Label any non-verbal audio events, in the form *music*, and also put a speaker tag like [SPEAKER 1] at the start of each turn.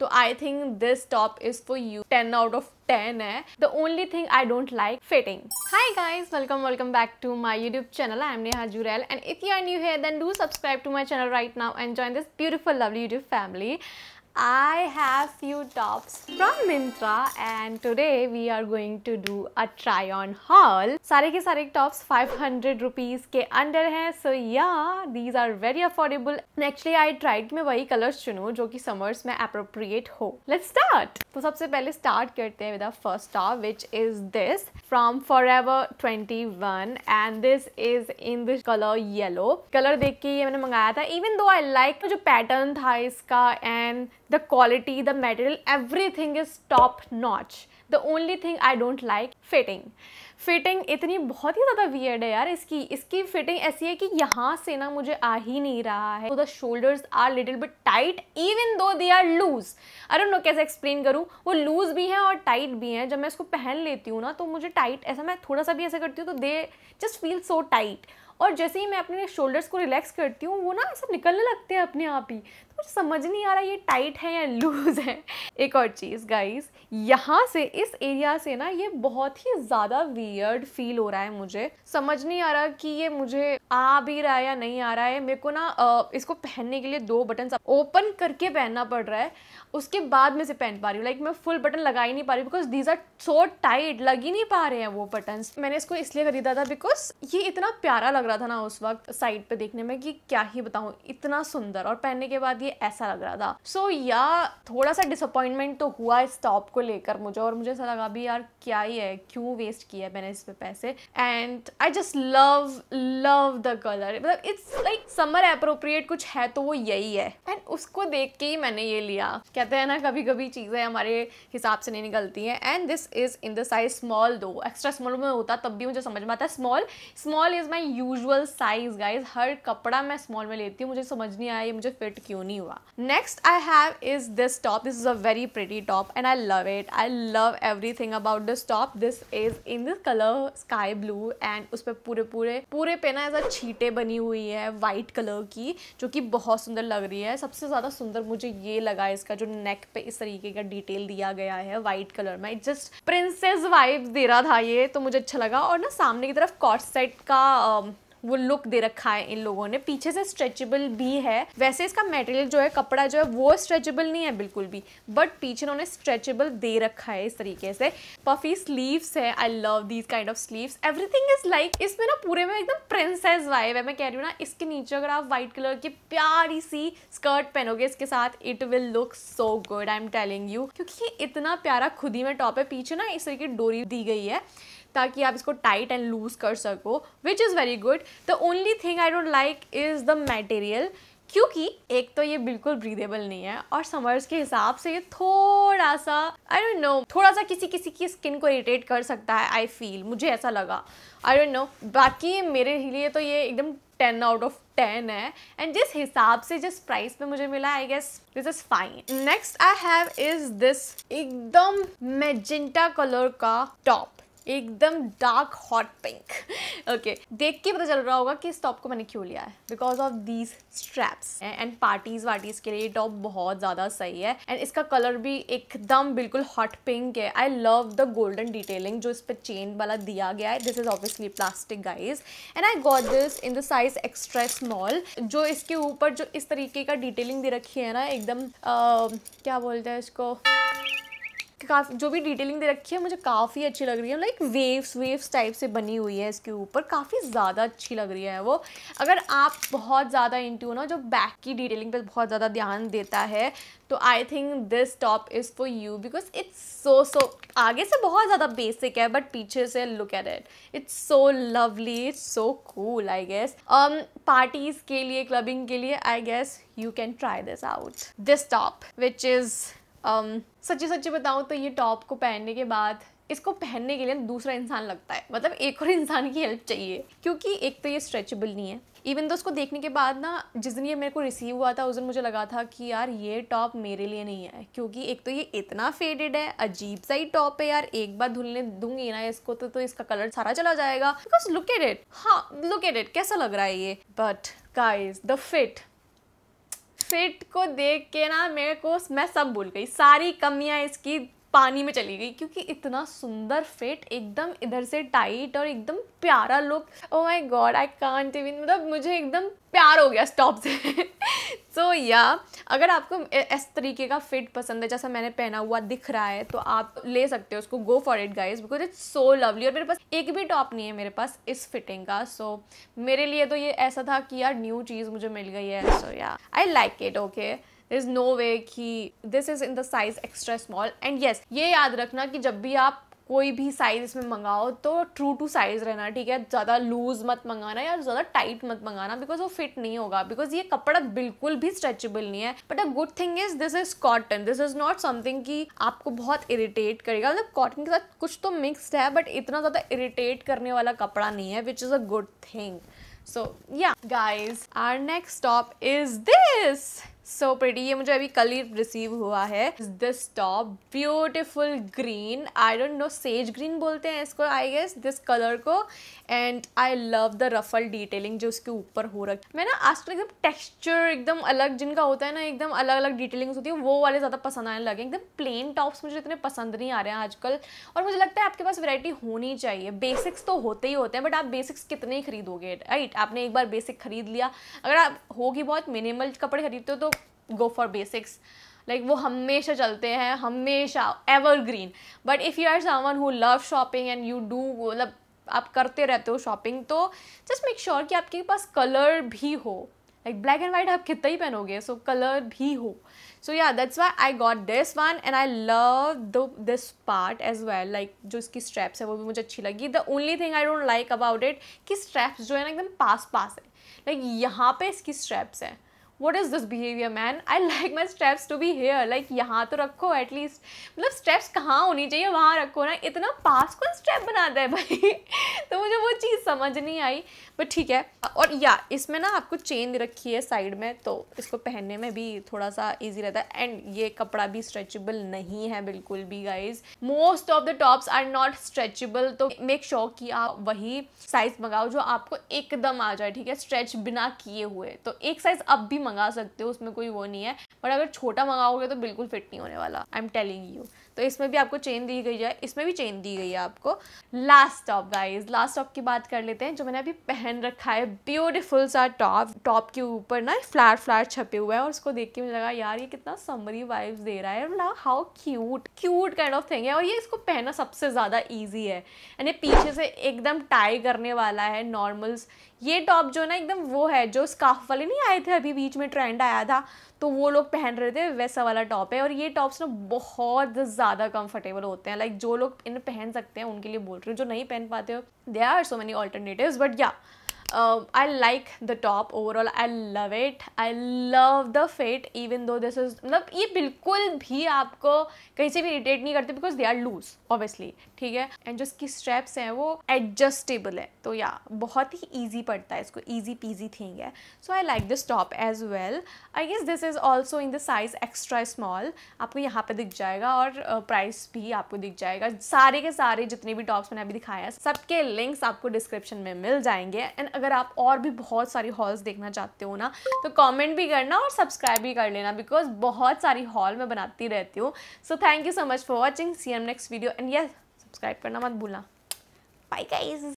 [SPEAKER 1] So I think this top is for you. Ten out of 10 eh? the only thing I don't like fitting hi guys welcome welcome back to my youtube channel I am Neha Jurel and if you are new here then do subscribe to my channel right now and join this beautiful lovely youtube family I have few tops from Myntra and today we are going to do a try on haul. सारे के सारे tops 500 rupees के under हैं so yeah these are very Actually I tried कि मैं वही colors चुनूं जो कि summers में appropriate हो Let's start. तो सबसे पहले start करते हैं with the first top which is this from Forever 21 and this is in this colour yellow colour देख के ये मैंने मंगाया था इवन दो आई लाइक जो पैटर्न था इसका and the quality the material, everything is top notch the only thing I don't like fitting fitting इतनी बहुत ही ज़्यादा वियर्ड है यार इसकी इसकी फिटिंग ऐसी है कि यहाँ से ना मुझे आ ही नहीं रहा है the shoulders are little but tight even though they are loose अरे नो कैसे एक्सप्लेन करूँ वो लूज भी हैं और टाइट भी हैं जब मैं इसको पहन लेती हूँ ना तो मुझे टाइट ऐसा मैं थोड़ा सा भी ऐसा करती हूँ तो they just feel so tight और जैसे ही मैं अपने शोल्डर्स को रिलैक्स करती हूँ वो ना सब निकलने लगते हैं अपने आप ही तो मुझे समझ नहीं आ रहा ये टाइट है या लूज़ है *laughs* एक और चीज़ गाइस यहाँ से इस एरिया से ना ये बहुत ही ज़्यादा वियर्ड फील हो रहा है मुझे समझ नहीं आ रहा कि ये मुझे आ भी रहा है या नहीं आ रहा है मेरे को ना इसको पहनने के लिए दो बटन ओपन करके पहनना पड़ रहा है उसके बाद में से पहन पा रही हूँ लाइक मैं फुल बटन लगा ही नहीं पा रही because these are so tight लग ही नहीं पा रहे हैं वो बटन मैंने इसको इसलिए खरीदा था बिकॉज ये इतना प्यारा लग रहा था ना उस वक्त साइड पे देखने में कि क्या ही बताऊं इतना सुंदर और पहनने के बाद ये ऐसा लग रहा था सो so, या थोड़ा सा डिसअपॉइंटमेंट तो हुआ इस टॉप को लेकर मुझे और मुझे ऐसा लगा भी यार क्या ही है क्यों वेस्ट किया है मैंने इस पे पैसे and I just love love the colour मतलब इट्स लाइक समर अप्रोप्रिएट कुछ है तो वो यही है एंड उसको देख के ही मैंने ये लिया कहते हैं ना कभी कभी चीज़ें हमारे हिसाब से नहीं निकलती हैं and this is in the size small दो एक्स्ट्रा स्मॉल में होता तब भी मुझे समझ में आता है small small is my use usual size guys हर कपड़ा मैं स्मॉल में लेती हूँ मुझे समझ नहीं आया ये मुझे फिट क्यों नहीं हुआ next I have is this top this is a very pretty top and I love it I love everything about this top this is in this colour sky blue and उस पर पूरे पूरे पूरे पे ना ऐसा छीटे बनी हुई है वाइट कलर की जो कि बहुत सुंदर लग रही है सबसे ज़्यादा सुंदर मुझे ये लगा इसका जो नेक पे इस तरीके का डिटेल दिया गया है वाइट कलर में जस्ट प्रिंसेस वाइब दे रहा था ये तो मुझे अच्छा लगा और ना सामने की तरफ कॉट सेट का um, वो लुक दे रखा है इन लोगों ने पीछे से स्ट्रेचेबल भी है वैसे इसका मटेरियल जो है कपड़ा जो है वो स्ट्रेचेबल नहीं है बिल्कुल भी बट पीछे उन्होंने स्ट्रेचेबल दे रखा है इस तरीके से पफी स्लीव्स है I love these kind of sleeves everything is like इसमें ना पूरे में एकदम प्रिंसेस वाइव है मैं कह रही हूँ ना इसके नीचे अगर आप व्हाइट कलर की प्यारी सी स्कर्ट पहनोगे इसके साथ it will look so good I am telling you क्योंकि इतना प्यारा खुद ही में टॉप है पीछे ना इस तरीके की डोरी दी गई है ताकि आप इसको टाइट एंड लूज कर सको which is very good the only thing I don't like is the material क्योंकि एक तो ये बिल्कुल ब्रीदेबल नहीं है और समर्स के हिसाब से ये थोड़ा सा आई डोंट नो थोड़ा सा किसी किसी की स्किन को इरिटेट कर सकता है आई फील मुझे ऐसा लगा आई डोंट नो बाकी मेरे लिए तो ये एकदम टेन आउट ऑफ टेन है एंड जिस हिसाब से जिस प्राइस पे मुझे मिला I guess this is fine next I have is this एकदम मेजेंटा कलर का टॉप एकदम डार्क हॉट पिंक ओके देख के पता चल रहा होगा कि इस टॉप को मैंने क्यों लिया है because of these straps and parties वार्टीज के लिए ये टॉप बहुत ज़्यादा सही है एंड इसका कलर भी एकदम बिल्कुल हॉट पिंक है I love the golden detailing जो इस पर चेन वाला दिया गया है this is obviously plastic guys and I got this in the size extra small जो इसके ऊपर जो इस तरीके का डिटेलिंग दे रखी है ना एकदम uh, क्या बोलते हैं इसको काफ़ी जो भी डिटेलिंग दे रखी है मुझे काफ़ी अच्छी लग रही है लाइक वेव्स वेव्स टाइप से बनी हुई है इसके ऊपर काफ़ी ज़्यादा अच्छी लग रही है वो अगर आप बहुत ज़्यादा इंट्यू ना जो बैक की डिटेलिंग पर बहुत ज़्यादा ध्यान देता है तो I think this top is for you because it's so so आगे से बहुत ज़्यादा बेसिक है बट पीछे से look at it it's so lovely it's so cool I guess parties के लिए क्लबिंग के लिए I guess you can try this out this top which is um, सच्ची सच्ची बताऊँ तो ये टॉप को पहनने के बाद इसको पहनने के लिए दूसरा इंसान लगता है मतलब एक और *laughs* इंसान की हेल्प चाहिए क्योंकि एक तो ये स्ट्रेचेबल नहीं है इवन तो उसको देखने के बाद ना जिस दिन ये मेरे को रिसीव हुआ था उस दिन मुझे लगा था कि यार ये टॉप मेरे लिए नहीं है क्योंकि एक तो ये इतना फेडेड है अजीब सा ही टॉप है यार एक बार धुलने दूंगी ना इसको तो, तो इसका कलर सारा चला जाएगा बिकॉज लुक एट इट हाँ लुक एट इट कैसा लग रहा है ये but guys the fit outfit को देख के ना मेरे को मैं सब भूल गई सारी कमियां इसकी पानी में चली गई क्योंकि इतना सुंदर फिट एकदम इधर से टाइट और एकदम प्यारा look oh my god I can't even मतलब मुझे एकदम प्यार हो गया स्टॉप से सो *laughs* या yeah, अगर आपको इस तरीके का फिट पसंद है जैसा मैंने पहना हुआ दिख रहा है तो आप ले सकते हो उसको go for it guys because it's so lovely और मेरे पास एक भी टॉप नहीं है मेरे पास इस फिटिंग का सो so, मेरे लिए तो ये ऐसा था कि यार न्यू चीज़ मुझे मिल गई है so yeah I like it okay is no way कि this is in the size extra small and yes ये याद रखना कि जब भी आप कोई भी साइज इसमें मंगाओ तो ट्रू टू साइज रहना ठीक है ज़्यादा लूज मत मंगाना या ज़्यादा टाइट मत मंगाना बिकॉज वो फिट नहीं होगा बिकॉज ये कपड़ा बिल्कुल भी स्ट्रेचेबल नहीं है but a good thing is this is cotton this is not something कि आपको बहुत इरिटेट करेगा मतलब कॉटन के साथ कुछ तो मिक्सड है बट इतना ज़्यादा इरिटेट करने वाला कपड़ा नहीं है which is a good thing so yeah guys are next stop is this so so ये मुझे अभी कल ही रिसीव हुआ है this top beautiful green I don't know sage green बोलते हैं इसको आई गेस दिस कलर को and I love the ruffle detailing जो उसके ऊपर हो रखी मैं ना आजकल एकदम टेक्स्चर एकदम अलग जिनका होता है ना एकदम अलग अलग डिटेलिंग्स होती है वो वाले ज़्यादा पसंद आने लगे एकदम प्लेन टॉप्स मुझे इतने पसंद नहीं आ रहे हैं आजकल और मुझे लगता है आपके पास वेराइटी होनी चाहिए बेसिक्स तो होते ही होते हैं बट आप बेसिक्स कितने खरीदोगे राइट आपने एक बार बेसिक खरीद लिया अगर आप होगी बहुत मिनिमल कपड़े खरीदते हो तो गो फॉर बेसिक्स लाइक वो हमेशा चलते हैं हमेशा evergreen but if you are someone who love shopping and you do मतलब आप करते रहते हो शॉपिंग तो जस्ट मेक श्योर कि आपके पास कलर भी हो लाइक ब्लैक एंड वाइट आप कितना ही पहनोगे सो so, कलर भी हो so yeah that's why I got this one and I love the this part as well like जो इसकी स्ट्रैप्स है वो भी मुझे अच्छी लगी the only thing I don't like about it कि स्ट्रैप्स जो है ना एकदम पास पास है लाइक like, यहाँ पे इसकी स्ट्रैप्स हैं what is this behaviour man I like my straps to be here like यहाँ तो रखो एटलीस्ट मतलब स्टेप्स कहाँ होनी चाहिए वहाँ रखो ना इतना पास को स्टेप बनाता है भाई *laughs* तो मुझे वो चीज़ समझ नहीं आई बट ठीक है और या इसमें ना आपको चेन रखी है साइड में तो इसको पहनने में भी थोड़ा सा ईजी रहता है एंड ये कपड़ा भी स्ट्रेचेबल नहीं है बिल्कुल भी guys most of the tops are not stretchable तो मेक श्योर sure कि आप वही साइज मंगाओ जो आपको एकदम आ जाए ठीक है स्ट्रेच बिना किए हुए तो एक साइज अब भी मंगा सकते हो उसमें कोई वो नहीं है बट अगर छोटा मंगाओगे तो बिल्कुल फिट नहीं होने वाला आई एम टेलिंग यू तो इसमें भी आपको चेन दी गई है इसमें भी चेन दी गई है आपको last top guys last top की बात कर लेते हैं जो मैंने अभी पहन रखा है ब्यूटिफुल सा टॉप टॉप के ऊपर ना फ्लैट फ्लैट छपे हुए हैं और उसको देख के मुझे लगा यार ये कितना समरी वाइब्स दे रहा है ना how cute cute kind of thing है और ये इसको पहनना सबसे ज़्यादा ईजी है यानी पीछे से एकदम टाई करने वाला है नॉर्मल्स ये टॉप जो ना एकदम वो है जो स्काफ वाले नहीं आए थे अभी बीच में ट्रेंड आया था तो वो लोग पहन रहे थे वैसा वाला टॉप है और ये टॉप्स ना बहुत ज़्यादा कंफर्टेबल होते हैं लाइक like, जो लोग इन पहन सकते हैं उनके लिए बोल रही हूँ जो नहीं पहन पाते हो they are so many alternative but yeah uh, I like the top overall I love it I love the fit even though this is मतलब ये बिल्कुल भी आपको कहीं से भी इरिटेट नहीं करते because they are loose obviously ठीक है एंड जो इसकी स्ट्रैप्स हैं वो एडजस्टेबल है तो या बहुत ही ईजी पड़ता है इसको ईजी पीजी थिंग है so I like this top as well I guess this is also in the size extra small आपको यहाँ पे दिख जाएगा और प्राइस भी आपको दिख जाएगा सारे के सारे जितने भी टॉप्स मैंने अभी दिखाया सबके लिंक्स आपको डिस्क्रिप्शन में मिल जाएंगे एंड अगर आप और भी बहुत सारी हॉल्स देखना चाहते हो ना तो कमेंट भी करना और सब्सक्राइब भी कर लेना बिकॉज बहुत सारी हॉल मैं बनाती रहती हूँ so thank you so much for watching see एम next video and yes subscribe करना मत भूलना बाय गाइज